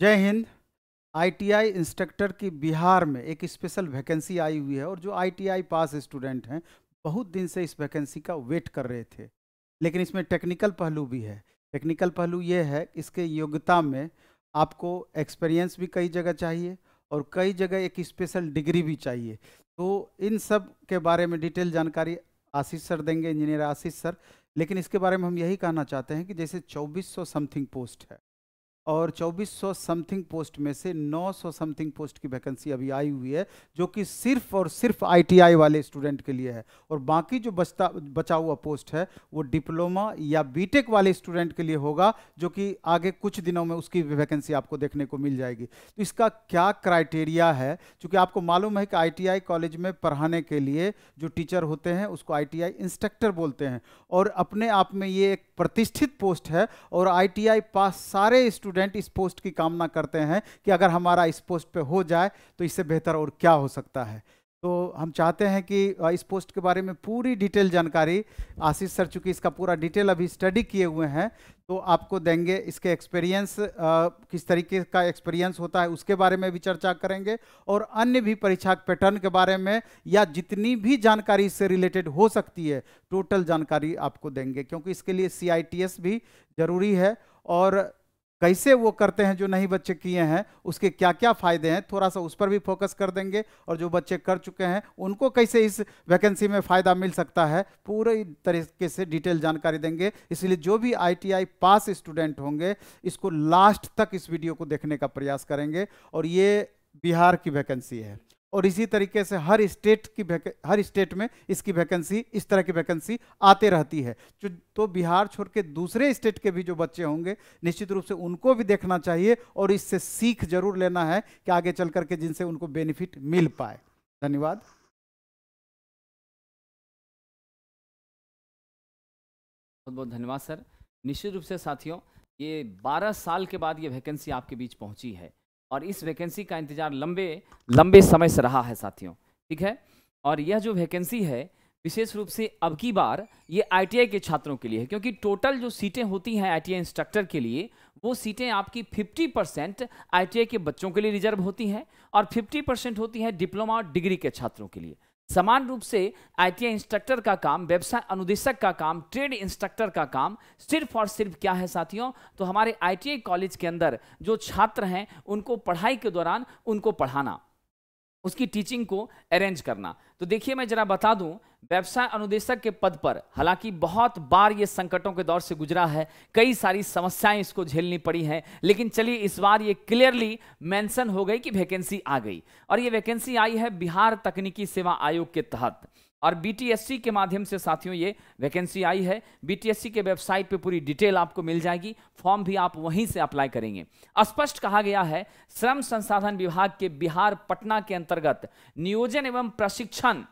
जय Hind ITI instructor की बिहार में एक स्पेशल वैकेंसी आई हुई है और जो आईटीआई पास स्टूडेंट हैं बहुत दिन से इस वैकेंसी का वेट कर रहे थे लेकिन इसमें टेक्निकल पहलू भी है टेक्निकल पहलू ये है इसके योग्यता में आपको एक्सपीरियंस भी कई जगह चाहिए और कई जगह एक स्पेशल डिग्री भी चाहिए तो इन सब के बारे में डिटेल जानकारी आशीष सर देंगे इंजीनियर आशीष सर लेकिन इसके बारे में हम यही कहना चाहते हैं कि जैसे 2400 समथिंग पोस्ट है और 2400 समथिंग पोस्ट में से 900 समथिंग पोस्ट की वैकेंसी अभी आई हुई है जो कि सिर्फ और सिर्फ आईटीआई वाले स्टूडेंट के लिए है और बाकी जो बचता बचा हुआ पोस्ट है वो डिप्लोमा या बीटेक वाले स्टूडेंट के लिए होगा जो कि आगे कुछ दिनों में उसकी वैकेंसी आपको देखने को मिल जाएगी तो इसका क्या क्राइटेरिया है चूँकि आपको मालूम है कि आई कॉलेज में पढ़ाने के लिए जो टीचर होते हैं उसको आई इंस्ट्रक्टर बोलते हैं और अपने आप में ये एक प्रतिष्ठित पोस्ट है और आई पास सारे स्टूडेंट स्टूडेंट इस पोस्ट की कामना करते हैं कि अगर हमारा इस पोस्ट पे हो जाए तो इससे बेहतर और क्या हो सकता है तो हम चाहते हैं कि इस पोस्ट के बारे में पूरी डिटेल जानकारी आशीष सर चूँकि इसका पूरा डिटेल अभी स्टडी किए हुए हैं तो आपको देंगे इसके एक्सपीरियंस किस तरीके का एक्सपीरियंस होता है उसके बारे में भी चर्चा करेंगे और अन्य भी परीक्षा पैटर्न के बारे में या जितनी भी जानकारी इससे रिलेटेड हो सकती है टोटल जानकारी आपको देंगे क्योंकि इसके लिए सी भी ज़रूरी है और कैसे वो करते हैं जो नहीं बच्चे किए हैं उसके क्या क्या फ़ायदे हैं थोड़ा सा उस पर भी फोकस कर देंगे और जो बच्चे कर चुके हैं उनको कैसे इस वैकेंसी में फ़ायदा मिल सकता है पूरे तरीके से डिटेल जानकारी देंगे इसलिए जो भी आईटीआई पास स्टूडेंट होंगे इसको लास्ट तक इस वीडियो को देखने का प्रयास करेंगे और ये बिहार की वैकेंसी है और इसी तरीके से हर स्टेट की हर स्टेट में इसकी वैकेंसी इस तरह की वैकेंसी आते रहती है तो बिहार छोड़ के दूसरे स्टेट के भी जो बच्चे होंगे निश्चित रूप से उनको भी देखना चाहिए और इससे सीख जरूर लेना है कि आगे चल करके जिनसे उनको बेनिफिट मिल पाए धन्यवाद बहुत बहुत धन्यवाद सर निश्चित रूप से साथियों ये 12 साल के बाद ये वैकेंसी आपके बीच पहुंची है और इस वैकेंसी का इंतजार लंबे लंबे समय से रहा है साथियों ठीक है और यह जो वैकेंसी है विशेष रूप से अब की बार ये आईटीआई के छात्रों के लिए है क्योंकि टोटल जो सीटें होती हैं आईटीआई इंस्ट्रक्टर के लिए वो सीटें आपकी 50 परसेंट आई के बच्चों के लिए रिजर्व होती हैं और 50 परसेंट होती हैं डिप्लोमा और डिग्री के छात्रों के लिए समान रूप से आईटीआई इंस्ट्रक्टर का काम व्यवसाय अनुदेशक का काम ट्रेड इंस्ट्रक्टर का काम सिर्फ और सिर्फ क्या है साथियों तो हमारे आईटीआई कॉलेज के अंदर जो छात्र हैं उनको पढ़ाई के दौरान उनको पढ़ाना उसकी टीचिंग को अरेंज करना तो देखिए मैं जरा बता दूं व्यवसाय अनुदेशक के पद पर हालांकि बहुत बार ये संकटों के दौर से गुजरा है कई सारी समस्याएं इसको झेलनी पड़ी हैं लेकिन चलिए इस बार ये क्लियरली मेंशन हो गई कि वैकेंसी आ गई और ये वैकेंसी आई है बिहार तकनीकी सेवा आयोग के तहत और बीटीएससी के माध्यम से साथियों ये वैकेंसी आई है बीटीएससी के वेबसाइट पे पूरी डिटेल आपको मिल जाएगी फॉर्म भी आप वहीं से अप्लाई करेंगे स्पष्ट कहा गया है श्रम संसाधन विभाग के बिहार पटना के अंतर्गत नियोजन एवं प्रशिक्षण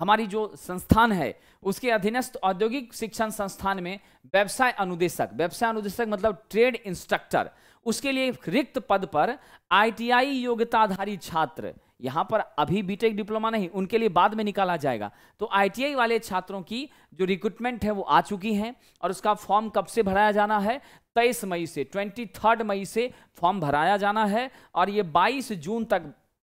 हमारी जो संस्थान है उसके अधीनस्थ औद्योगिक शिक्षण संस्थान में व्यवसाय अनुदेशक व्यवसाय अनुदेशक मतलब ट्रेड इंस्ट्रक्टर उसके लिए रिक्त पद पर आईटीआई योग्यताधारी छात्र यहाँ पर अभी बीटेक डिप्लोमा नहीं उनके लिए बाद में निकाला जाएगा तो आईटीआई वाले छात्रों की जो रिक्रूटमेंट है वो आ चुकी है और उसका फॉर्म कब से भराया जाना है तेईस मई से ट्वेंटी थर्ड मई से फॉर्म भराया जाना है और ये बाईस जून तक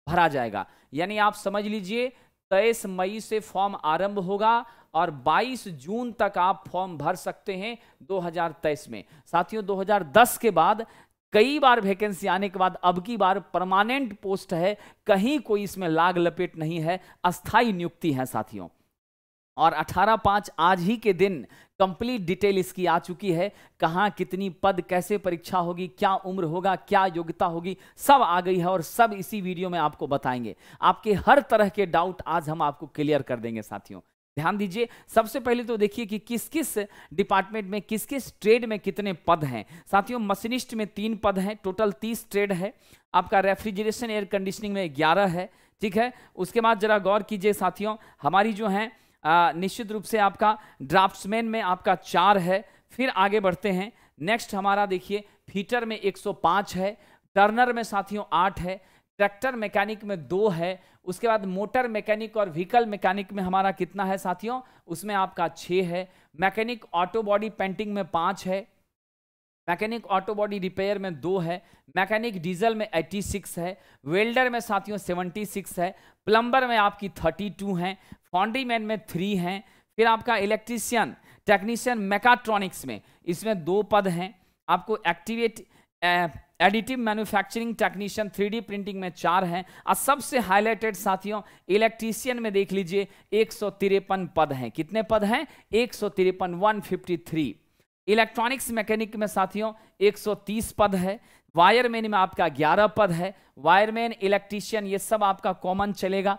भरा जाएगा यानी आप समझ लीजिए तेईस मई से फॉर्म आरंभ होगा और 22 जून तक आप फॉर्म भर सकते हैं 2023 में साथियों 2010 के बाद कई बार वैकेंसी आने के बाद अब की बार परमानेंट पोस्ट है कहीं कोई इसमें लाग लपेट नहीं है अस्थाई नियुक्ति है साथियों और 18 पांच आज ही के दिन कंप्लीट डिटेल इसकी आ चुकी है कहाँ कितनी पद कैसे परीक्षा होगी क्या उम्र होगा क्या योग्यता होगी सब आ गई है और सब इसी वीडियो में आपको बताएंगे आपके हर तरह के डाउट आज हम आपको क्लियर कर देंगे साथियों ध्यान दीजिए सबसे पहले तो देखिए कि किस किस डिपार्टमेंट में किस किस ट्रेड में कितने पद हैं साथियों मशीनिस्ट में तीन पद हैं टोटल तीस ट्रेड है आपका रेफ्रिजरेशन एयर कंडीशनिंग में ग्यारह है ठीक है उसके बाद जरा गौर कीजिए साथियों हमारी जो है निश्चित रूप से आपका ड्राफ्ट्समैन में आपका चार है फिर आगे बढ़ते हैं नेक्स्ट हमारा देखिए फीटर में एक है टर्नर में साथियों आठ है ट्रैक्टर मैकेनिक में दो है उसके बाद मोटर मैकेनिक और व्हीकल मैकेनिक में हमारा कितना है साथियों उसमें आपका छः है मैकेनिक ऑटो बॉडी पेंटिंग में पाँच है मैकेनिक ऑटो बॉडी रिपेयर में दो है मैकेनिक डीजल में एट्टी सिक्स है वेल्डर में साथियों सिक्स है प्लम्बर में आपकी थर्टी टू हैं फाउंड्री मैन में थ्री हैं फिर आपका इलेक्ट्रीशियन टेक्नीशियन मैकाट्रॉनिक्स में इसमें दो पद हैं आपको activate additive manufacturing technician three printing में चार हैं और सबसे हाईलाइटेड साथियों इलेक्ट्रीशियन में देख लीजिए एक पद हैं कितने पद हैं एक सौ इलेक्ट्रॉनिक्स मैकेनिक में साथियों 130 पद है वायरमैन में आपका 11 पद है वायरमैन इलेक्ट्रीशियन ये सब आपका कॉमन चलेगा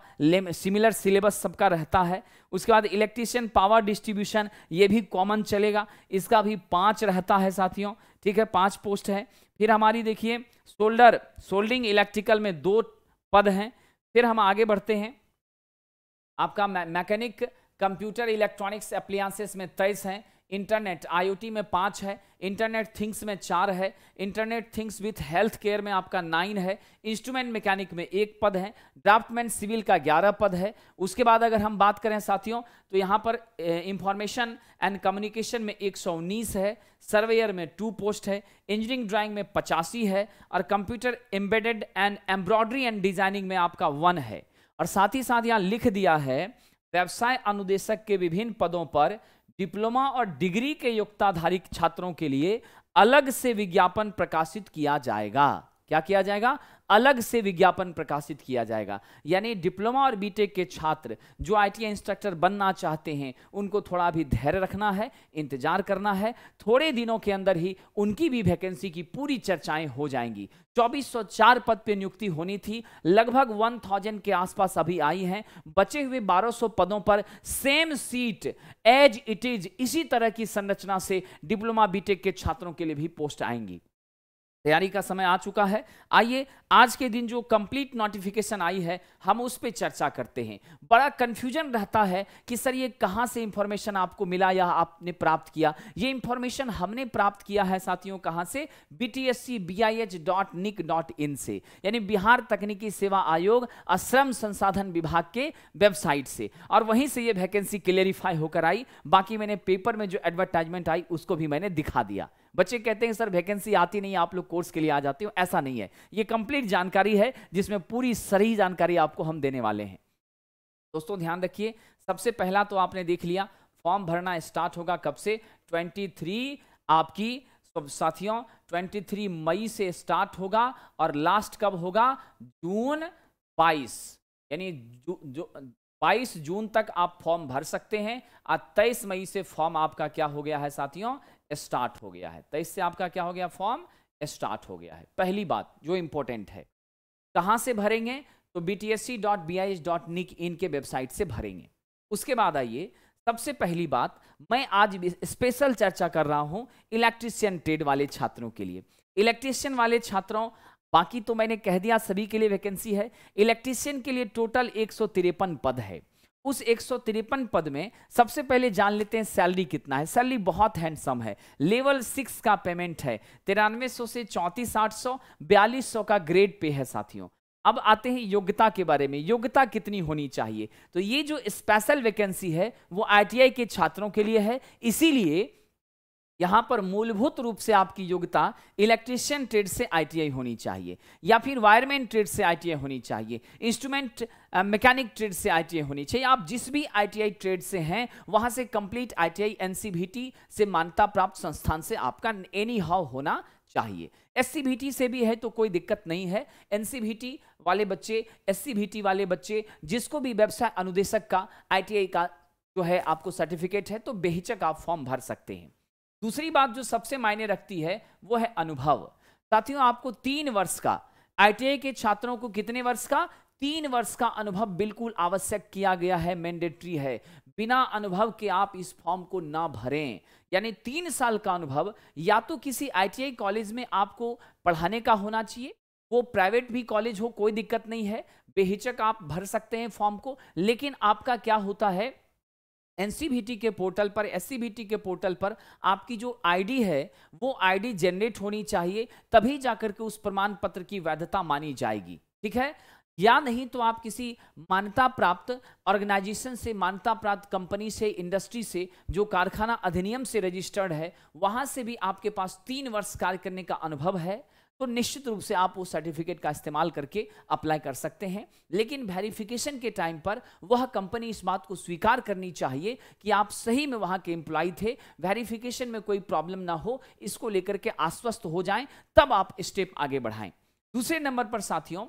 सिमिलर सिलेबस सबका रहता है उसके बाद इलेक्ट्रीशियन पावर डिस्ट्रीब्यूशन ये भी कॉमन चलेगा इसका भी पांच रहता है साथियों ठीक है पांच पोस्ट है फिर हमारी देखिए सोल्डर सोल्डिंग इलेक्ट्रिकल में दो पद हैं फिर हम आगे बढ़ते हैं आपका मैकेनिक कंप्यूटर इलेक्ट्रॉनिक्स अप्लियांसेस में तेईस हैं इंटरनेट आईओटी में पाँच है इंटरनेट थिंग्स में चार है internet things with health care में आपका नाइन है इंस्ट्रूमेंट मैकेनिक में एक पद है ड्राफ्टमैन सिविल का ग्यारह पद है उसके बाद अगर हम बात करें साथियों तो यहाँ पर इंफॉर्मेशन एंड कम्युनिकेशन में एक सौ उन्नीस है सर्वेयर में टू पोस्ट है इंजीनियरिंग ड्राइंग में पचासी है और computer embedded and embroidery and designing में आपका वन है और साथ ही साथ यहाँ लिख दिया है व्यवसाय अनुदेशक के विभिन्न पदों पर डिप्लोमा और डिग्री के योग्यताधारी छात्रों के लिए अलग से विज्ञापन प्रकाशित किया जाएगा क्या किया जाएगा अलग से विज्ञापन प्रकाशित किया जाएगा यानी डिप्लोमा और बीटेक के छात्र जो आईटीआई इंस्ट्रक्टर बनना चाहते हैं उनको थोड़ा भी धैर्य रखना है इंतजार करना है थोड़े दिनों के अंदर ही उनकी भी वैकेंसी की पूरी चर्चाएं हो जाएंगी 2404 पद पे नियुक्ति होनी थी लगभग 1000 के आसपास अभी आई हैं बचे हुए 1200 पदों पर same seat as it is इसी तरह की संरचना से डिप्लोमा बीटेक के छात्रों के लिए भी पोस्ट आएंगी तैयारी का समय आ चुका है आइए आज के दिन जो कंप्लीट नोटिफिकेशन आई है हम उस पर चर्चा करते हैं बड़ा कन्फ्यूजन रहता है कि सर ये कहाँ से इंफॉर्मेशन आपको मिला या आपने प्राप्त किया ये इंफॉर्मेशन हमने प्राप्त किया है साथियों कहाँ से B T S C B I H dot nic dot in से यानी बिहार तकनीकी सेवा आयोग अश्रम संसाधन विभाग के वेबसाइट से और वहीं से ये वैकेंसी क्लियरिफाई होकर आई बाकी मैंने पेपर में जो एडवर्टाइजमेंट आई उसको भी मैंने दिखा दिया बच्चे कहते हैं सर वैकेंसी आती नहीं आप लोग कोर्स के लिए आ जाते हो ऐसा नहीं है ये कंप्लीट जानकारी है जिसमें पूरी सही जानकारी आपको हम देने वाले हैं दोस्तों ध्यान रखिए सबसे पहला तो आपने देख लिया फॉर्म भरना स्टार्ट होगा कब से 23 आपकी सब साथियों 23 मई से स्टार्ट होगा और लास्ट कब होगा जून 22 यानी जू, जू, 22 जून तक आप फॉर्म भर सकते हैं और 23 मई से फॉर्म आपका क्या हो गया है साथियों स्टार्ट हो गया है तो इससे आपका क्या हो गया फॉर्म स्टार्ट हो गया है पहली बात जो इंपॉर्टेंट है कहां से भरेंगे तो B T S C dot B I S dot nic in के वेबसाइट से भरेंगे उसके बाद आइए सबसे पहली बात मैं आज स्पेशल चर्चा कर रहा हूं इलेक्ट्रीशियन ट्रेड वाले छात्रों के लिए इलेक्ट्रीशियन वाले छात्रों बाकी तो मैंने कह दिया सभी के लिए वैकेंसी है इलेक्ट्रीशियन के लिए टोटल एक पद है उस एक पद में सबसे पहले जान लेते हैं सैलरी कितना है सैलरी बहुत हैंडसम है लेवल सिक्स का पेमेंट है तिरानवे सौ से चौंतीस आठ सौ बयालीस सौ का ग्रेड पे है साथियों अब आते हैं योग्यता के बारे में योग्यता कितनी होनी चाहिए तो ये जो स्पेशल वैकेंसी है वो आईटीआई के छात्रों के लिए है इसीलिए यहां पर मूलभूत रूप से आपकी योग्यता इलेक्ट्रिशियन ट्रेड से आईटीआई होनी चाहिए या फिर वायरमैन ट्रेड से आईटीआई होनी चाहिए इंस्ट्रूमेंट मैकेनिक ट्रेड से आईटीआई होनी चाहिए आप जिस भी आईटीआई ट्रेड से हैं वहां से कंप्लीट आईटीआई एनसीबीटी से मान्यता प्राप्त संस्थान से आपका एनी हाउ होना चाहिए एस से भी है तो कोई दिक्कत नहीं है एन वाले बच्चे एस वाले बच्चे जिसको भी व्यवसाय अनुदेशक का आई का जो है आपको सर्टिफिकेट है तो बेहिचक आप फॉर्म भर सकते हैं दूसरी बात जो सबसे मायने रखती है वो है अनुभव साथियों आपको तीन वर्ष का आई के छात्रों को कितने वर्ष का तीन वर्ष का अनुभव बिल्कुल आवश्यक किया गया है मैंडेटरी है बिना अनुभव के आप इस फॉर्म को ना भरें यानी तीन साल का अनुभव या तो किसी आईटीआई कॉलेज में आपको पढ़ाने का होना चाहिए वो प्राइवेट भी कॉलेज हो कोई दिक्कत नहीं है बेहिचक आप भर सकते हैं फॉर्म को लेकिन आपका क्या होता है एनसीबीटी के पोर्टल पर एस के पोर्टल पर आपकी जो आईडी है वो आईडी जनरेट होनी चाहिए तभी जाकर के उस प्रमाण पत्र की वैधता मानी जाएगी ठीक है या नहीं तो आप किसी मान्यता प्राप्त ऑर्गेनाइजेशन से मान्यता प्राप्त कंपनी से इंडस्ट्री से जो कारखाना अधिनियम से रजिस्टर्ड है वहां से भी आपके पास तीन वर्ष कार्य करने का अनुभव है तो निश्चित रूप से आप उस सर्टिफिकेट का इस्तेमाल करके अप्लाई कर सकते हैं लेकिन वेरिफिकेशन के टाइम पर वह कंपनी इस बात को स्वीकार करनी चाहिए कि आप सही में वहां के एम्प्लॉय थे वेरिफिकेशन में कोई प्रॉब्लम ना हो इसको लेकर के आश्वस्त हो जाएं तब आप स्टेप आगे बढ़ाएं दूसरे नंबर पर साथियों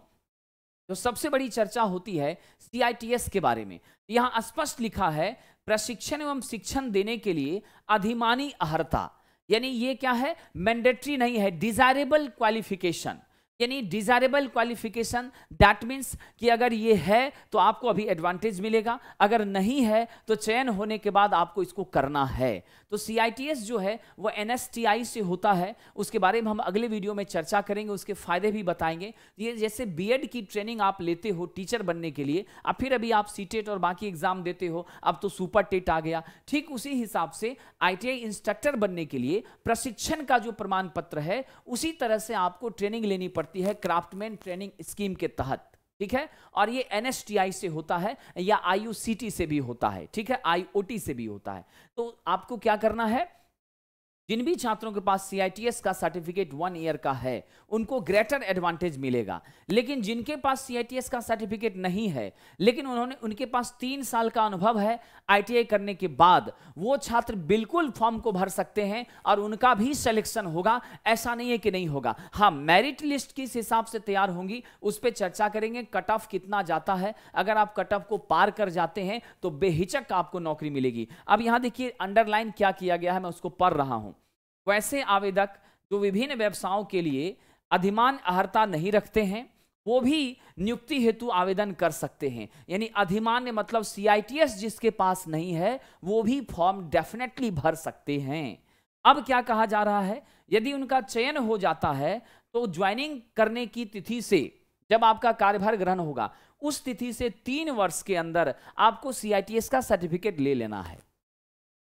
जो सबसे बड़ी चर्चा होती है सी के बारे में यहां स्पष्ट लिखा है प्रशिक्षण एवं शिक्षण देने के लिए अधिमानी अहर्ता यानी ये क्या है मैंडेटरी नहीं है डिजायरेबल क्वालिफिकेशन यानी डिजायरेबल क्वालिफिकेशन दैट मीन्स कि अगर ये है तो आपको अभी एडवांटेज मिलेगा अगर नहीं है तो चयन होने के बाद आपको इसको करना है तो सी जो है वो एन से होता है उसके बारे में हम अगले वीडियो में चर्चा करेंगे उसके फायदे भी बताएंगे ये जैसे बी की ट्रेनिंग आप लेते हो टीचर बनने के लिए अब फिर अभी आप सी e और बाकी एग्जाम देते हो अब तो सुपर टेट e आ गया ठीक उसी हिसाब से आई इंस्ट्रक्टर बनने के लिए प्रशिक्षण का जो प्रमाण पत्र है उसी तरह से आपको ट्रेनिंग लेनी पड़ती है क्राफ्टमैन ट्रेनिंग स्कीम के तहत ठीक है और ये एन से होता है या आई से भी होता है ठीक है आई से भी होता है तो आपको क्या करना है जिन भी छात्रों के पास सीआईटीएस का सर्टिफिकेट वन ईयर का है उनको ग्रेटर एडवांटेज मिलेगा लेकिन जिनके पास सीआईटीएस का सर्टिफिकेट नहीं है लेकिन उन्होंने उनके पास तीन साल का अनुभव है आईटीआई करने के बाद वो छात्र बिल्कुल फॉर्म को भर सकते हैं और उनका भी सिलेक्शन होगा ऐसा नहीं है कि नहीं होगा हाँ मेरिट लिस्ट किस हिसाब से तैयार होंगी उस पर चर्चा करेंगे कट ऑफ कितना जाता है अगर आप कट ऑफ को पार कर जाते हैं तो बेहिचक आपको नौकरी मिलेगी अब यहां देखिए अंडरलाइन क्या किया गया है मैं उसको पढ़ रहा हूं वैसे आवेदक जो विभिन्न व्यवसायों के लिए अधिमान अर्हता नहीं रखते हैं वो भी नियुक्ति हेतु आवेदन कर सकते हैं यानी अधिमान्य मतलब सीआईटीएस जिसके पास नहीं है वो भी फॉर्म डेफिनेटली भर सकते हैं अब क्या कहा जा रहा है यदि उनका चयन हो जाता है तो ज्वाइनिंग करने की तिथि से जब आपका कार्यभार ग्रहण होगा उस तिथि से तीन वर्ष के अंदर आपको सीआईटीएस का सर्टिफिकेट ले लेना है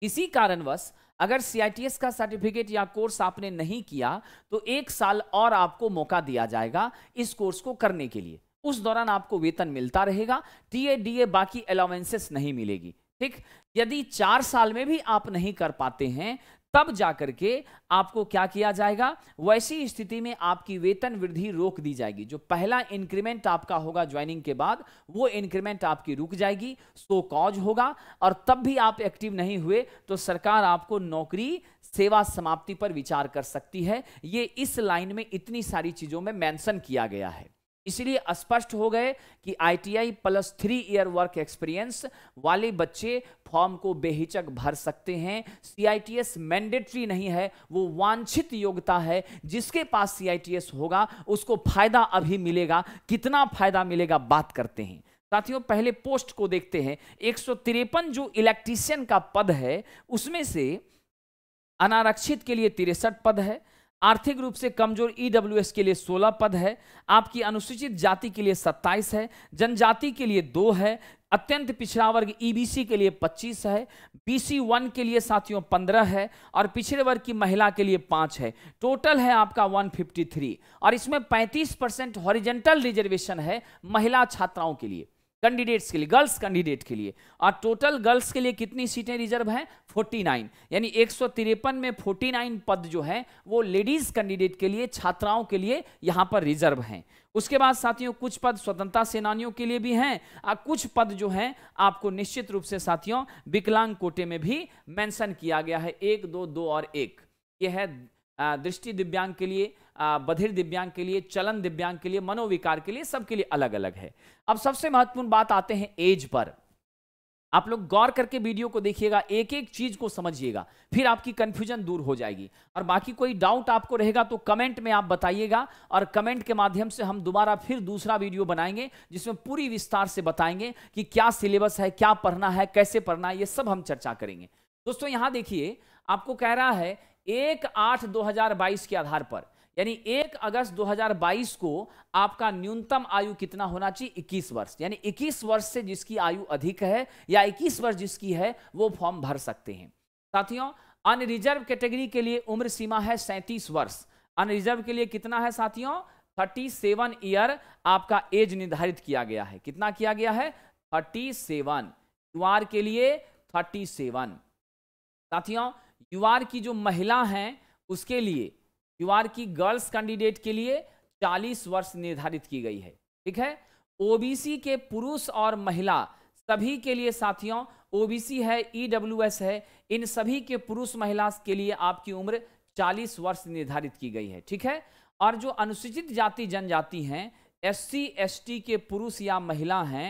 इसी कारणवश अगर सी का सर्टिफिकेट या कोर्स आपने नहीं किया तो एक साल और आपको मौका दिया जाएगा इस कोर्स को करने के लिए उस दौरान आपको वेतन मिलता रहेगा टीए ए बाकी अलाउेंसेस नहीं मिलेगी ठीक यदि चार साल में भी आप नहीं कर पाते हैं तब जाकर के आपको क्या किया जाएगा वैसी स्थिति में आपकी वेतन वृद्धि रोक दी जाएगी जो पहला इंक्रीमेंट आपका होगा ज्वाइनिंग के बाद वो इंक्रीमेंट आपकी रुक जाएगी सो कॉज होगा और तब भी आप एक्टिव नहीं हुए तो सरकार आपको नौकरी सेवा समाप्ति पर विचार कर सकती है ये इस लाइन में इतनी सारी चीजों में मैंशन किया गया है इसलिए स्पष्ट हो गए कि ITI plus three year work experience वाले बच्चे फॉर्म को बेहिचक भर सकते हैं सीआईटीएस मैंडेटरी नहीं है वो वांछित योग्यता है जिसके पास सीआईटीएस होगा उसको फायदा अभी मिलेगा कितना फायदा मिलेगा बात करते हैं साथियों पहले पोस्ट को देखते हैं एक जो इलेक्ट्रीशियन का पद है उसमें से अनारक्षित के लिए तिरसठ पद है आर्थिक रूप से कमजोर ईडब्ल्यूएस e के लिए 16 पद है आपकी अनुसूचित जाति के लिए 27 है जनजाति के लिए दो है अत्यंत पिछड़ा वर्ग ईबीसी e के लिए 25 है बीसी वन के लिए साथियों 15 है और पिछड़े वर्ग की महिला के लिए 5 है टोटल है आपका 153 और इसमें 35 परसेंट हॉरिजेंटल रिजर्वेशन है महिला छात्राओं के लिए कैंडिडेट्स के लिए गर्ल्स कैंडिडेट के लिए और टोटल गर्ल्स के लिए कितनी सीटें रिजर्व हैं नाइन यानी एक सौ तिरपन में फोर्टी नाइन पद जो है वो लेडीज कैंडिडेट के लिए छात्राओं के लिए यहाँ पर रिजर्व हैं उसके बाद साथियों कुछ पद स्वतंत्रता सेनानियों के लिए भी हैं और कुछ पद जो हैं आपको निश्चित रूप से साथियों विकलांग कोटे में भी मैंसन किया गया है एक दो दो और एक यह है दृष्टि दिव्यांग के लिए बधिर दिव्यांग के लिए चलन दिव्यांग के लिए मनोविकार के लिए सबके लिए अलग अलग है अब सबसे महत्वपूर्ण बात आते हैं एज पर आप लोग गौर करके वीडियो को देखिएगा एक एक चीज को समझिएगा फिर आपकी कंफ्यूजन दूर हो जाएगी और बाकी कोई डाउट आपको रहेगा तो कमेंट में आप बताइएगा और कमेंट के माध्यम से हम दोबारा फिर दूसरा वीडियो बनाएंगे जिसमें पूरी विस्तार से बताएंगे कि क्या सिलेबस है क्या पढ़ना है कैसे पढ़ना है ये सब हम चर्चा करेंगे दोस्तों यहां देखिए आपको कह रहा है एक आठ दो के आधार पर यानी एक अगस्त 2022 को आपका न्यूनतम आयु कितना होना चाहिए 21 वर्ष यानी 21 वर्ष से जिसकी आयु अधिक है या 21 वर्ष जिसकी है वो फॉर्म भर सकते हैं साथियों अनरिजर्व कैटेगरी के लिए उम्र सीमा है 37 वर्ष अनरिजर्व के लिए कितना है साथियों 37 ईयर आपका एज निर्धारित किया गया है कितना किया गया है थर्टी सेवन के लिए थर्टी साथियों युवा की जो महिला हैं उसके लिए यूआर की गर्ल्स कैंडिडेट के लिए 40 वर्ष निर्धारित की गई है ठीक है ओबीसी के पुरुष और महिला सभी के लिए साथियों ओबीसी है ईडब्ल्यूएस है इन सभी के पुरुष महिला के लिए आपकी उम्र 40 वर्ष निर्धारित की गई है ठीक है और जो अनुसूचित जाति जनजाति हैं एस टी के पुरुष या महिला हैं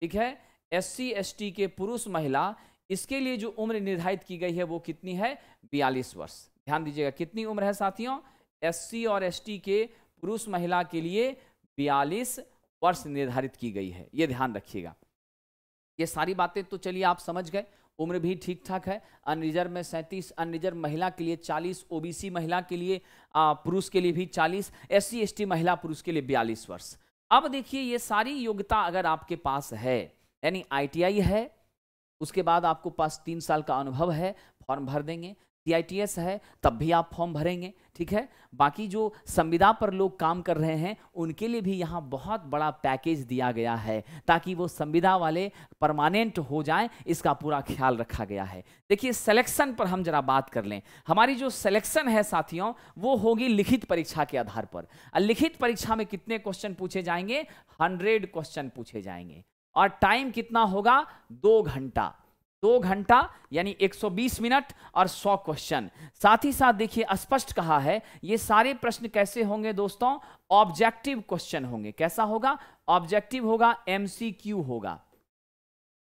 ठीक है एस एस टी के पुरुष महिला इसके लिए जो उम्र निर्धारित की गई है वो कितनी है बयालीस वर्ष ध्यान दीजिएगा कितनी उम्र है साथियों एससी और एसटी के पुरुष महिला के लिए बयालीस वर्ष निर्धारित की गई है ये ध्यान रखिएगा ये सारी बातें तो चलिए आप समझ गए उम्र भी ठीक ठाक है अनरिजर्व में सैंतीस अनरिजर्व महिला के लिए चालीस ओबीसी महिला के लिए पुरुष के लिए भी चालीस एस सी महिला पुरुष के लिए बयालीस वर्ष अब देखिए ये सारी योग्यता अगर आपके पास है यानी आईटीआई है उसके बाद आपको पास तीन साल का अनुभव है फॉर्म भर देंगे टीआईटीएस है तब भी आप फॉर्म भरेंगे ठीक है बाकी जो संविदा पर लोग काम कर रहे हैं उनके लिए भी यहाँ बहुत बड़ा पैकेज दिया गया है ताकि वो संविदा वाले परमानेंट हो जाएं इसका पूरा ख्याल रखा गया है देखिए सिलेक्शन पर हम जरा बात कर लें हमारी जो सिलेक्शन है साथियों वो होगी लिखित परीक्षा के आधार पर लिखित परीक्षा में कितने क्वेश्चन पूछे जाएंगे हंड्रेड क्वेश्चन पूछे जाएंगे और टाइम कितना होगा दो घंटा दो घंटा यानी 120 मिनट और 100 क्वेश्चन साथ ही साथ देखिए स्पष्ट कहा है ये सारे प्रश्न कैसे होंगे दोस्तों ऑब्जेक्टिव क्वेश्चन होंगे कैसा होगा ऑब्जेक्टिव होगा एमसीक्यू होगा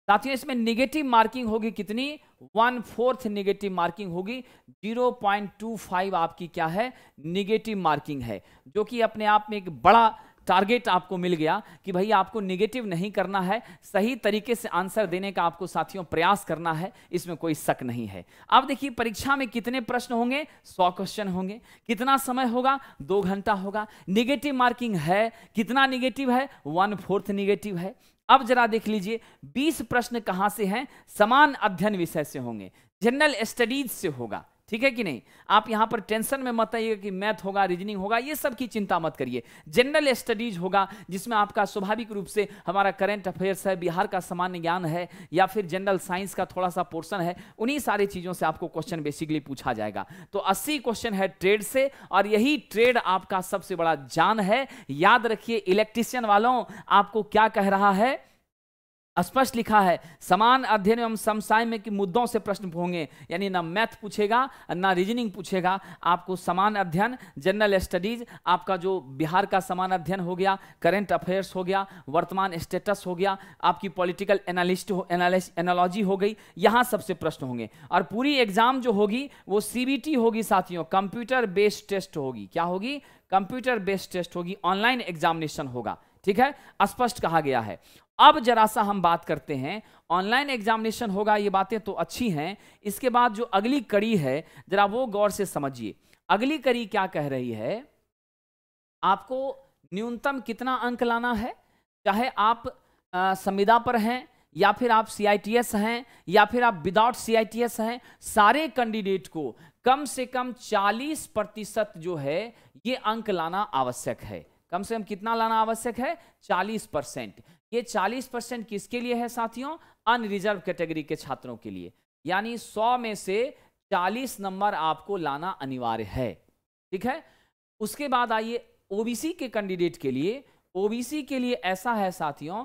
साथियों इसमें निगेटिव मार्किंग होगी कितनी वन फोर्थ निगेटिव मार्किंग होगी 0.25 आपकी क्या है निगेटिव मार्किंग है जो कि अपने आप में एक बड़ा टारगेट आपको मिल गया कि भाई आपको निगेटिव नहीं करना है सही तरीके से आंसर देने का आपको साथियों प्रयास करना है इसमें कोई शक नहीं है अब देखिए परीक्षा में कितने प्रश्न होंगे सौ क्वेश्चन होंगे कितना समय होगा दो घंटा होगा निगेटिव मार्किंग है कितना निगेटिव है वन फोर्थ निगेटिव है अब जरा देख लीजिए बीस प्रश्न कहां से हैं समान अध्ययन विषय से होंगे जनरल स्टडीज से होगा ठीक है कि नहीं आप यहां पर टेंशन में मत आइए कि मैथ होगा रीजनिंग होगा ये सब की चिंता मत करिए जनरल स्टडीज होगा जिसमें आपका स्वाभाविक रूप से हमारा करंट अफेयर्स है बिहार का सामान्य ज्ञान है या फिर जनरल साइंस का थोड़ा सा पोर्सन है उन्हीं सारी चीज़ों से आपको क्वेश्चन बेसिकली पूछा जाएगा तो अस्सी क्वेश्चन है ट्रेड से और यही ट्रेड आपका सबसे बड़ा जान है याद रखिए इलेक्ट्रिशियन वालों आपको क्या कह रहा है स्पष्ट लिखा है समान अध्ययन एवं समसाय में की मुद्दों से प्रश्न होंगे यानी ना मैथ पूछेगा ना रीजनिंग पूछेगा आपको समान अध्ययन जनरल स्टडीज आपका जो बिहार का समान अध्ययन हो गया करंट अफेयर्स हो गया वर्तमान स्टेटस हो गया आपकी पॉलिटिकल एनालिस्ट एनालॉजी हो गई यहाँ सबसे प्रश्न होंगे और पूरी एग्जाम जो होगी वो सी होगी साथियों कंप्यूटर बेस्ड टेस्ट होगी क्या होगी कंप्यूटर बेस्ड टेस्ट होगी ऑनलाइन एग्जामिनेशन होगा ठीक है स्पष्ट कहा गया है अब जरा सा हम बात करते हैं ऑनलाइन एग्जामिनेशन होगा ये बातें तो अच्छी हैं इसके बाद जो अगली कड़ी है जरा वो गौर से समझिए अगली कड़ी क्या कह रही है आपको न्यूनतम कितना अंक लाना है चाहे आप संविदा पर हैं या फिर आप सी हैं या फिर आप विदाउट सी हैं सारे कैंडिडेट को कम से कम 40 प्रतिशत जो है ये अंक लाना आवश्यक है कम से कम कितना लाना आवश्यक है 40 परसेंट ये 40 परसेंट किसके लिए है साथियों अनरिजर्व कैटेगरी के छात्रों के लिए यानी 100 में से 40 नंबर आपको लाना अनिवार्य है ठीक है उसके बाद आइए ओबीसी के कैंडिडेट के लिए ओबीसी के लिए ऐसा है साथियों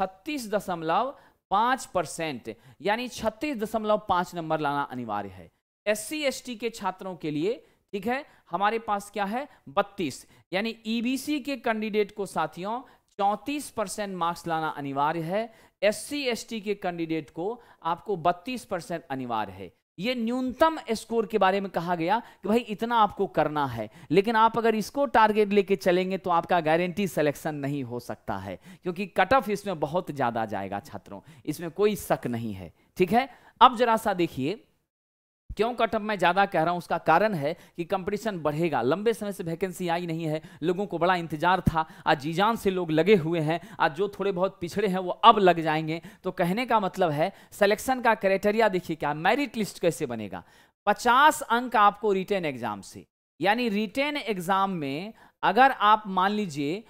छत्तीस दशमलव पांच परसेंट यानी छत्तीस दशमलव पांच नंबर लाना अनिवार्य है एस सी के छात्रों के लिए ठीक है हमारे पास क्या है बत्तीस यानी ईबीसी के कैंडिडेट को साथियों चौंतीस परसेंट मार्क्स लाना अनिवार्य है एस सी के कैंडिडेट को आपको बत्तीस परसेंट अनिवार्य है ये न्यूनतम स्कोर के बारे में कहा गया कि भाई इतना आपको करना है लेकिन आप अगर इसको टारगेट लेके चलेंगे तो आपका गारंटी सिलेक्शन नहीं हो सकता है क्योंकि कट ऑफ इसमें बहुत ज़्यादा जाएगा छात्रों इसमें कोई शक नहीं है ठीक है अब जरा सा देखिए क्यों कटअप मैं ज़्यादा कह रहा हूँ उसका कारण है कि कंपटीशन बढ़ेगा लंबे समय से वैकेंसी आई नहीं है लोगों को बड़ा इंतजार था आज जीजान से लोग लगे हुए हैं आज जो थोड़े बहुत पिछड़े हैं वो अब लग जाएंगे तो कहने का मतलब है सिलेक्शन का क्राइटेरिया देखिए क्या मेरिट लिस्ट कैसे बनेगा पचास अंक आपको रिटर्न एग्जाम से यानी रिटर्न एग्जाम में अगर आप मान लीजिए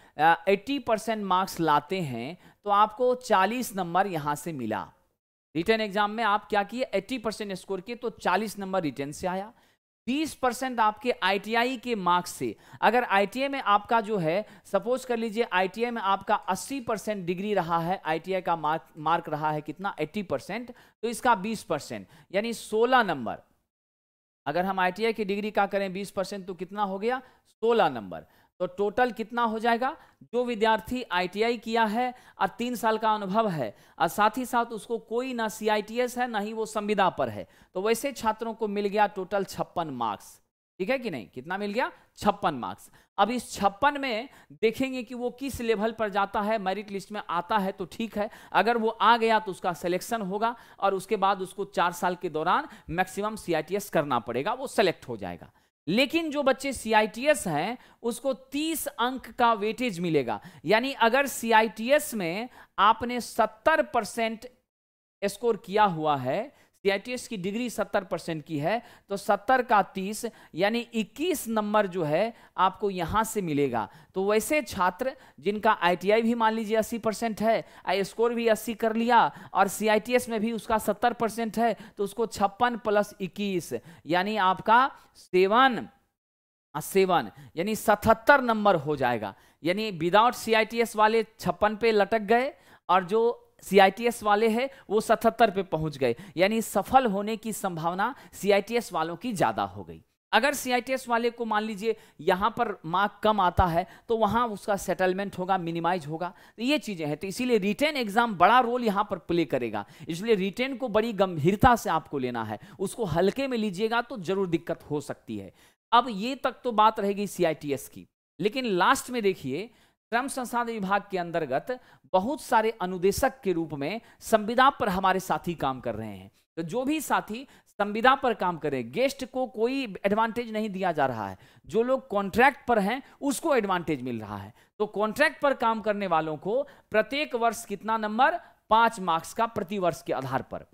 एट्टी परसेंट मार्क्स लाते हैं तो आपको चालीस नंबर यहाँ से मिला रिटर्न एग्जाम में आप क्या किए 80 परसेंट स्कोर किए तो 40 नंबर रिटर्न से आया 20 परसेंट आपके आईटीआई के मार्क्स से अगर आईटीआई में आपका जो है सपोज कर लीजिए आईटीआई में आपका 80 परसेंट डिग्री रहा है आईटीआई का मार्क मार्क रहा है कितना 80 परसेंट तो इसका 20 परसेंट यानी 16 नंबर अगर हम आईटीआई की डिग्री का करें 20 परसेंट तो कितना हो गया 16 नंबर तो टोटल कितना हो जाएगा जो विद्यार्थी आईटीआई किया है और तीन साल का अनुभव है और साथ ही साथ उसको कोई ना सीआईटीएस है ना ही वो संविदा पर है तो वैसे छात्रों को मिल गया टोटल छप्पन मार्क्स ठीक है कि नहीं कितना मिल गया छप्पन मार्क्स अब इस छप्पन में देखेंगे कि वो किस लेवल पर जाता है मेरिट लिस्ट में आता है तो ठीक है अगर वो आ गया तो उसका सिलेक्शन होगा और उसके बाद उसको चार साल के दौरान मैक्सिमम सीआईटीएस करना पड़ेगा वो सेलेक्ट हो जाएगा लेकिन जो बच्चे सी हैं उसको 30 अंक का वेटेज मिलेगा यानी अगर सी में आपने 70 परसेंट स्कोर किया हुआ है टीआईटीएस की डिग्री 70 परसेंट की है तो 70 का 30 यानी 21 नंबर जो है आपको यहां से मिलेगा तो वैसे छात्र जिनका आईटीआई भी मान लीजिए 80 परसेंट है आई स्कोर भी 80 कर लिया और सीआईटीएस में भी उसका 70 परसेंट है तो उसको छप्पन प्लस इक्कीस यानी आपका सेवन हाँ, सेवन यानी सतहत्तर नंबर हो जाएगा यानी विदाउट सीआईटीएस वाले छप्पन पे लटक गए और जो सीआईटीएस वाले हैं वो 77 पे पहुंच गए यानी सफल होने की संभावना सीआईटीएस वालों की ज़्यादा हो गई अगर सीआईटीएस वाले को मान लीजिए यहां पर मार्क कम आता है तो वहां उसका सेटलमेंट होगा मिनिमाइज होगा तो ये चीज़ें हैं तो इसीलिए रिटेन एग्जाम बड़ा रोल यहां पर प्ले करेगा इसलिए रिटेन को बड़ी गंभीरता से आपको लेना है उसको हल्के में लीजिएगा तो जरूर दिक्कत हो सकती है अब ये तक तो बात रहेगी सीआईटीएस की लेकिन लास्ट में देखिए श्रम संसाधन विभाग के अंतर्गत बहुत सारे अनुदेशक के रूप में संविदा पर हमारे साथी काम कर रहे हैं तो जो भी साथी संविदा पर काम करें गेस्ट को कोई एडवांटेज नहीं दिया जा रहा है जो लोग कॉन्ट्रैक्ट पर हैं उसको एडवांटेज मिल रहा है तो कॉन्ट्रैक्ट पर काम करने वालों को प्रत्येक वर्ष कितना नंबर पांच मार्क्स का प्रतिवर्ष के आधार पर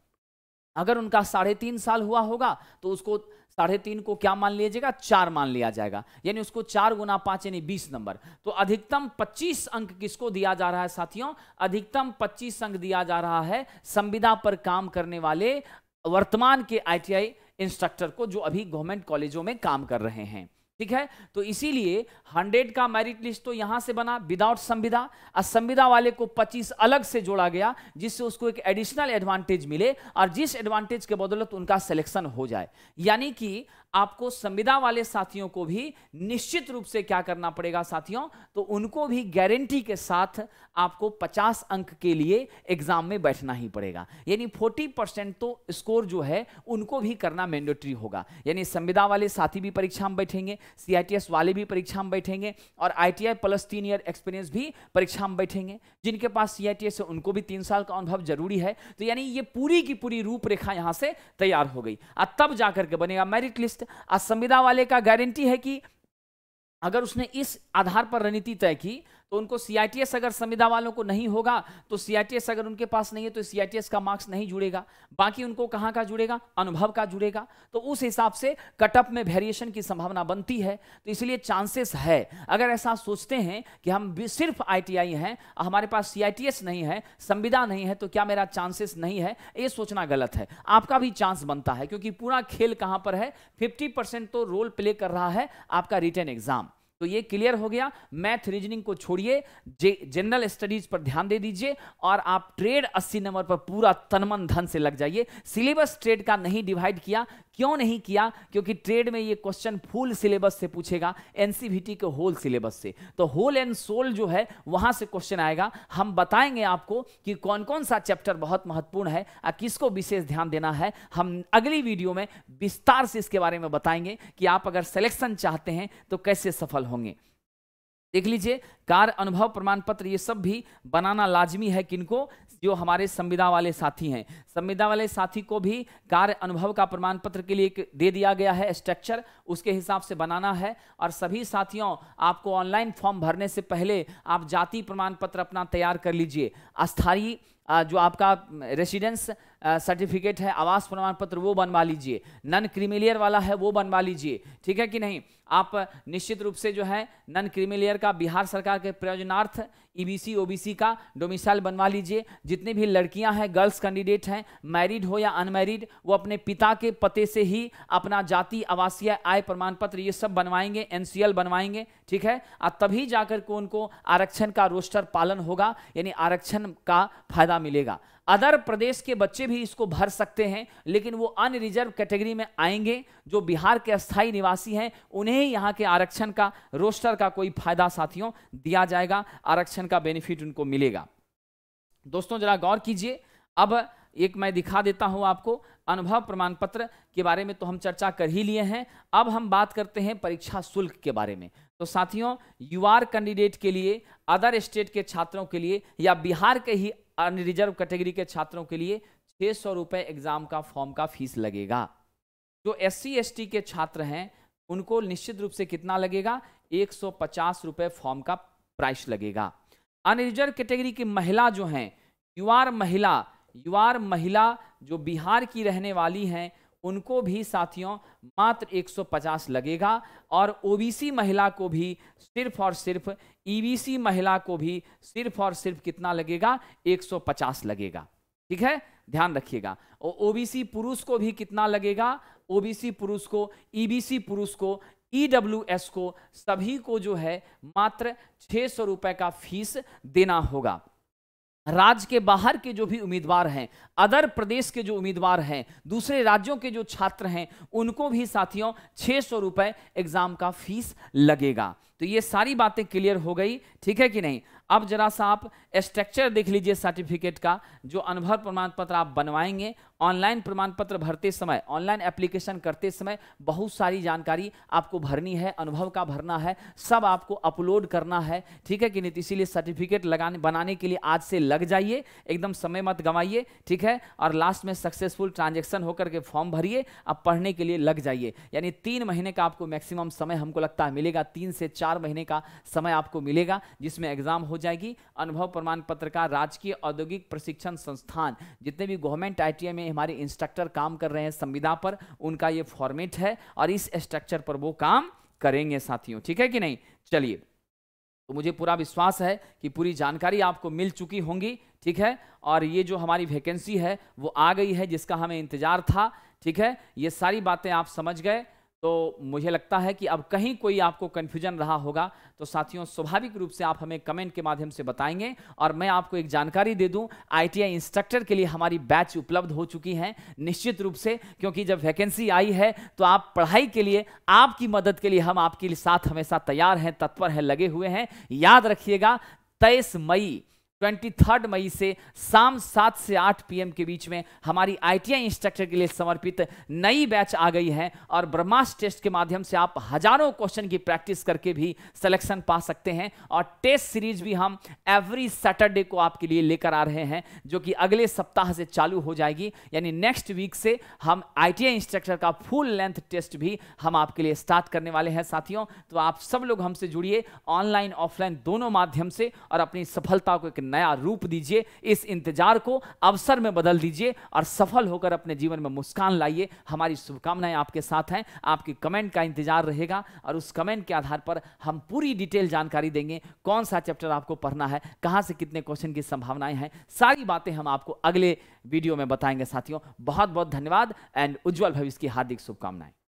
अगर उनका साढ़े तीन साल हुआ होगा तो उसको साढ़े तीन को क्या मान लीजिएगा चार मान लिया जाएगा यानी उसको चार गुना पांच यानी बीस नंबर तो अधिकतम पच्चीस अंक किसको दिया जा रहा है साथियों अधिकतम पच्चीस अंक दिया जा रहा है संविदा पर काम करने वाले वर्तमान के आई इंस्ट्रक्टर को जो अभी गवर्नमेंट कॉलेजों में काम कर रहे हैं ठीक है तो इसीलिए 100 का मेरिट लिस्ट तो यहां से बना विदाउट संविदा और संविदा वाले को 25 अलग से जोड़ा गया जिससे उसको एक एडिशनल एडवांटेज मिले और जिस एडवांटेज के बदौलत उनका सिलेक्शन हो जाए यानी कि आपको संविदा वाले साथियों को भी निश्चित रूप से क्या करना पड़ेगा साथियों तो उनको भी गारंटी के साथ आपको 50 अंक के लिए एग्जाम में बैठना ही पड़ेगा यानी 40 परसेंट तो स्कोर जो है उनको भी करना मैंडेटरी होगा यानी संविदा वाले साथी भी परीक्षा में बैठेंगे सीआईटीएस वाले भी परीक्षा में बैठेंगे और आई प्लस तीन ईयर एक्सपीरियंस भी परीक्षा में बैठेंगे जिनके पास सी है उनको भी तीन साल का अनुभव जरूरी है तो यानी ये पूरी की पूरी रूपरेखा यहां से तैयार हो गई और तब जाकर के बनेगा मेरिट लिस्ट लिस्ट संविदा वाले का गारंटी है कि अगर उसने इस आधार पर रणनीति तय की तो उनको सीआईटीएस अगर संविदा वालों को नहीं होगा तो सीआईटीएस अगर उनके पास नहीं है तो सीआईटीएस का मार्क्स नहीं जुड़ेगा बाकी उनको कहाँ का जुड़ेगा अनुभव का जुड़ेगा तो उस हिसाब से कटअप में वेरिएशन की संभावना बनती है तो इसलिए चांसेस है अगर ऐसा सोचते हैं कि हम सिर्फ आई हैं हमारे पास सीआईटीएस नहीं है संविदा नहीं है तो क्या मेरा चांसेस नहीं है ये सोचना गलत है आपका भी चांस बनता है क्योंकि पूरा खेल कहां पर है फिफ्टी परसेंट तो रोल प्ले कर रहा है आपका रिटर्न एग्जाम तो ये क्लियर हो गया मैथ रीजनिंग को छोड़िए जनरल स्टडीज पर ध्यान दे दीजिए और आप ट्रेड 80 नंबर पर पूरा तनमन धन से लग जाइए सिलेबस ट्रेड का नहीं डिवाइड किया क्यों नहीं किया क्योंकि ट्रेड में ये क्वेश्चन फुल सिलेबस से पूछेगा एनसीबीटी के होल सिलेबस से तो होल एंड सोल जो है वहां से क्वेश्चन आएगा हम बताएंगे आपको कि कौन कौन सा चैप्टर बहुत महत्वपूर्ण है और किसको विशेष ध्यान देना है हम अगली वीडियो में विस्तार से इसके बारे में बताएंगे कि आप अगर सिलेक्शन चाहते हैं तो कैसे सफल हो होंगे देख लीजिए कार्य अनुभव प्रमाण पत्र ये सब भी बनाना लाजमी है किनको जो हमारे संविदा वाले साथी हैं संविदा वाले साथी को भी कार्य अनुभव का प्रमाण पत्र के लिए दे दिया गया है स्ट्रक्चर उसके हिसाब से बनाना है और सभी साथियों आपको ऑनलाइन फॉर्म भरने से पहले आप जाति प्रमाण पत्र अपना तैयार कर लीजिए अस्थायी जो आपका रेसिडेंस सर्टिफिकेट है आवास प्रमाण पत्र वो बनवा लीजिए नन क्रिमिलियर वाला है वो बनवा लीजिए ठीक है कि नहीं आप निश्चित रूप से जो है नन क्रिमिलियर का बिहार सरकार के प्रयोजनार्थ ईबीसी e ओबीसी का डोमिसाइल बनवा लीजिए जितनी भी लड़कियां हैं गर्ल्स कैंडिडेट हैं मैरिड हो या अनमैरिड वो अपने पिता के पते से ही अपना जाति आवासीय आय प्रमाण पत्र ये सब बनवाएंगे एनसीएल बनवाएंगे ठीक है और तभी जाकर को उनको आरक्षण का रोस्टर पालन होगा यानी आरक्षण का फायदा मिलेगा अदर प्रदेश के बच्चे भी इसको भर सकते हैं लेकिन वो अनरिजर्व कैटेगरी में आएंगे जो बिहार के अस्थायी निवासी हैं उन्हें यहाँ के आरक्षण का रोस्टर का कोई फायदा साथियों दिया जाएगा आरक्षण का बेनिफिट उनको मिलेगा दोस्तों जरा गौर कीजिए अब एक मैं दिखा देता हूं आपको अनुभव प्रमाण पत्र के बारे में तो हम चर्चा कर ही लिए हैं अब हम बात करते हैं परीक्षा शुल्क के बारे में तो साथियों यू आर कैंडिडेट के लिए अदर स्टेट के छात्रों के लिए या बिहार के ही अनरिजर्व कैटेगरी के छात्रों के लिए छः सौ रुपये एग्ज़ाम का फॉर्म का फीस लगेगा जो एस सी एस के छात्र हैं उनको निश्चित रूप से कितना लगेगा एक सौ फॉर्म का प्राइस लगेगा अनरिजर्व कैटेगरी की महिला जो हैं युवा महिला युवा महिला जो बिहार की रहने वाली हैं उनको भी साथियों मात्र 150 लगेगा और ओबीसी महिला को भी सिर्फ और सिर्फ ईबीसी महिला को भी सिर्फ और सिर्फ कितना लगेगा 150 लगेगा ठीक है ध्यान रखिएगा ओबीसी पुरुष को भी कितना लगेगा ओबीसी पुरुष को ईबीसी पुरुष को ईडब्ल्यूएस को सभी को जो है मात्र छः सौ रुपये का फीस देना होगा राज्य के बाहर के जो भी उम्मीदवार हैं अदर प्रदेश के जो उम्मीदवार हैं दूसरे राज्यों के जो छात्र हैं उनको भी साथियों छह सौ रुपए एग्जाम का फीस लगेगा तो ये सारी बातें क्लियर हो गई ठीक है कि नहीं अब जरा सा आप स्ट्रक्चर देख लीजिए सर्टिफिकेट का जो अनुभव प्रमाण पत्र आप बनवाएंगे ऑनलाइन प्रमाण पत्र भरते समय ऑनलाइन एप्लीकेशन करते समय बहुत सारी जानकारी आपको भरनी है अनुभव का भरना है सब आपको अपलोड करना है ठीक है कि नहीं तो इसीलिए सर्टिफिकेट लगाने बनाने के लिए आज से लग जाइए एकदम समय मत गंवाइए ठीक है और लास्ट में सक्सेसफुल ट्रांजेक्शन होकर के फॉर्म भरिए अब पढ़ने के लिए लग जाइए यानी तीन महीने का आपको मैक्सिमम समय हमको लगता है मिलेगा तीन से चार महीने का समय आपको मिलेगा जिसमें एग्जाम हो जाएगी अनुभव प्रमाण पत्र का राजकीय औद्योगिक प्रशिक्षण संस्थान जितने भी गवर्नमेंट आई में हमारे इंस्ट्रक्टर काम कर रहे हैं संविदा पर उनका ये फॉर्मेट है और इस स्ट्रक्चर पर वो काम करेंगे साथियों ठीक है कि नहीं चलिए तो मुझे पूरा विश्वास है कि पूरी जानकारी आपको मिल चुकी होंगी ठीक है और ये जो हमारी वैकेंसी है वो आ गई है जिसका हमें इंतजार था ठीक है ये सारी बातें आप समझ गए तो मुझे लगता है कि अब कहीं कोई आपको कन्फ्यूजन रहा होगा तो साथियों स्वाभाविक रूप से आप हमें कमेंट के माध्यम से बताएंगे और मैं आपको एक जानकारी दे दूं आईटीआई इंस्ट्रक्टर के लिए हमारी बैच उपलब्ध हो चुकी हैं निश्चित रूप से क्योंकि जब वैकेंसी आई है तो आप पढ़ाई के लिए आपकी मदद के लिए हम आपके साथ हमेशा तैयार हैं तत्पर हैं लगे हुए हैं याद रखिएगा तेईस मई ट्वेंटी थर्ड मई से शाम सात से आठ पीएम के बीच में हमारी आईटीआई इंस्ट्रक्टर के लिए समर्पित नई बैच आ गई है और ब्रह्मास टेस्ट के माध्यम से आप हजारों क्वेश्चन की प्रैक्टिस करके भी सिलेक्शन पा सकते हैं और टेस्ट सीरीज भी हम एवरी सैटरडे को आपके लिए लेकर आ रहे हैं जो कि अगले सप्ताह से चालू हो जाएगी यानी नेक्स्ट वीक से हम आई इंस्ट्रक्टर का फुल लेंथ टेस्ट भी हम आपके लिए स्टार्ट करने वाले हैं साथियों तो आप सब लोग हमसे जुड़िए ऑनलाइन ऑफलाइन दोनों माध्यम से और अपनी सफलता को एक नया रूप दीजिए इस इंतजार को अवसर में बदल दीजिए और सफल होकर अपने जीवन में मुस्कान लाइए हमारी शुभकामनाएं आपके साथ हैं आपकी कमेंट का इंतजार रहेगा और उस कमेंट के आधार पर हम पूरी डिटेल जानकारी देंगे कौन सा चैप्टर आपको पढ़ना है कहाँ से कितने क्वेश्चन की संभावनाएं हैं सारी बातें हम आपको अगले वीडियो में बताएंगे साथियों बहुत बहुत धन्यवाद एंड उज्ज्वल भविष्य की हार्दिक शुभकामनाएं